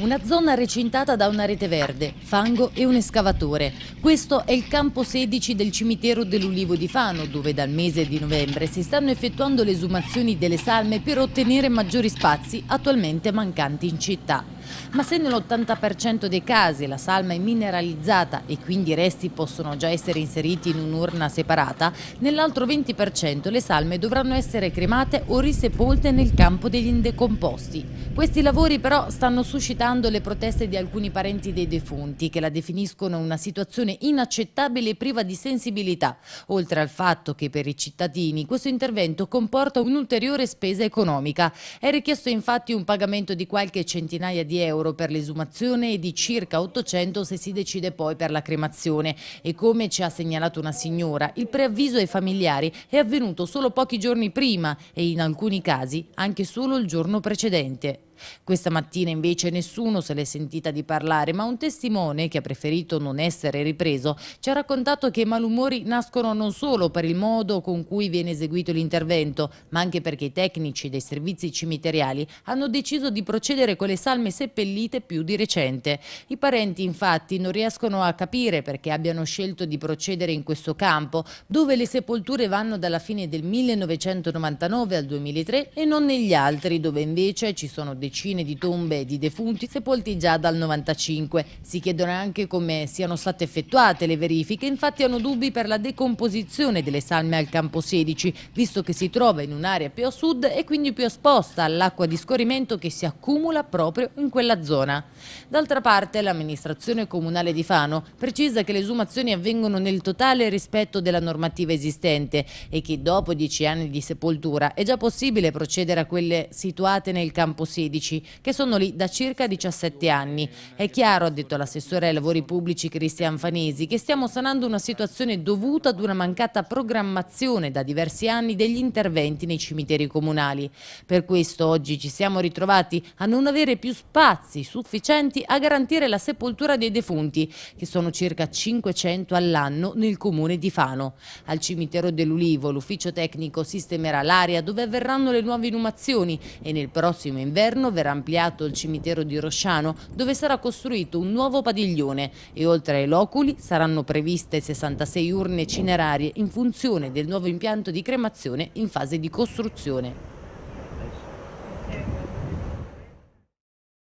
Una zona recintata da una rete verde, fango e un escavatore, questo è il campo 16 del cimitero dell'Ulivo di Fano, dove dal mese di novembre si stanno effettuando le esumazioni delle salme per ottenere maggiori spazi attualmente mancanti in città. Ma se nell'80% dei casi la salma è mineralizzata e quindi i resti possono già essere inseriti in un'urna separata, nell'altro 20% le salme dovranno essere cremate o risepolte nel campo degli indecomposti. Questi lavori però stanno suscitando le proteste di alcuni parenti dei defunti che la definiscono una situazione situazione inaccettabile e priva di sensibilità, oltre al fatto che per i cittadini questo intervento comporta un'ulteriore spesa economica. È richiesto infatti un pagamento di qualche centinaia di euro per l'esumazione e di circa 800 se si decide poi per la cremazione e come ci ha segnalato una signora, il preavviso ai familiari è avvenuto solo pochi giorni prima e in alcuni casi anche solo il giorno precedente. Questa mattina invece nessuno se l'è sentita di parlare, ma un testimone che ha preferito non essere ripreso ci ha raccontato che i malumori nascono non solo per il modo con cui viene eseguito l'intervento, ma anche perché i tecnici dei servizi cimiteriali hanno deciso di procedere con le salme seppellite più di recente. I parenti infatti non riescono a capire perché abbiano scelto di procedere in questo campo, dove le sepolture vanno dalla fine del 1999 al 2003 e non negli altri, dove invece ci sono decine decine di tombe di defunti sepolti già dal 95. Si chiedono anche come siano state effettuate le verifiche, infatti hanno dubbi per la decomposizione delle salme al campo 16, visto che si trova in un'area più a sud e quindi più esposta all'acqua di scorrimento che si accumula proprio in quella zona. D'altra parte l'amministrazione comunale di Fano precisa che le esumazioni avvengono nel totale rispetto della normativa esistente e che dopo dieci anni di sepoltura è già possibile procedere a quelle situate nel campo 16 giudici, che sono lì da circa 17 anni. È chiaro, ha detto l'assessore ai lavori pubblici Cristian Fanesi, che stiamo sanando una situazione dovuta ad una mancata programmazione da diversi anni degli interventi nei cimiteri comunali. Per questo oggi ci siamo ritrovati a non avere più spazi sufficienti a garantire la sepoltura dei defunti, che sono circa 500 all'anno nel comune di Fano. Al cimitero dell'Ulivo l'ufficio tecnico sistemerà l'area dove avverranno le nuove inumazioni e nel prossimo inverno interno verrà ampliato il cimitero di Rosciano, dove sarà costruito un nuovo padiglione e oltre ai loculi saranno previste 66 urne cinerarie in funzione del nuovo impianto di cremazione in fase di costruzione.